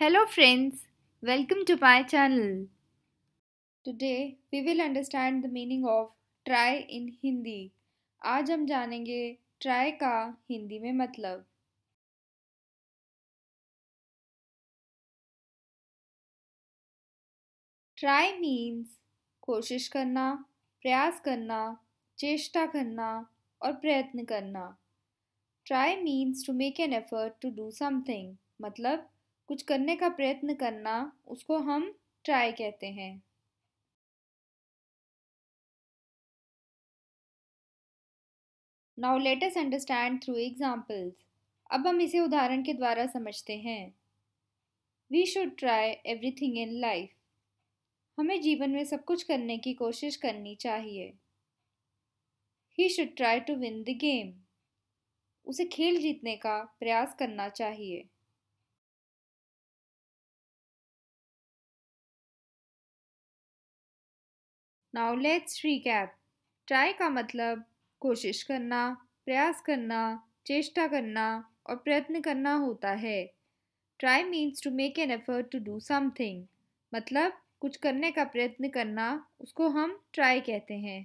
Hello friends, welcome to my channel. Today we will understand the meaning of try in Hindi. आज हम जानेंगे try का हिंदी में मतलब try means कोशिश करना प्रयास करना चेष्टा करना और प्रयत्न करना try means to make an effort to do something मतलब कुछ करने का प्रयत्न करना उसको हम ट्राई कहते हैं now let us understand through examples अब हम इसे उदाहरण के द्वारा समझते हैं we should try everything in life हमें जीवन में सब कुछ करने की कोशिश करनी चाहिए he should try to win the game उसे खेल जीतने का प्रयास करना चाहिए नाउ लेट्स कैप ट्राई का मतलब कोशिश करना प्रयास करना चेष्टा करना और प्रयत्न करना होता है try means to make an effort to do something मतलब कुछ करने का प्रयत्न करना उसको हम ट्राई कहते हैं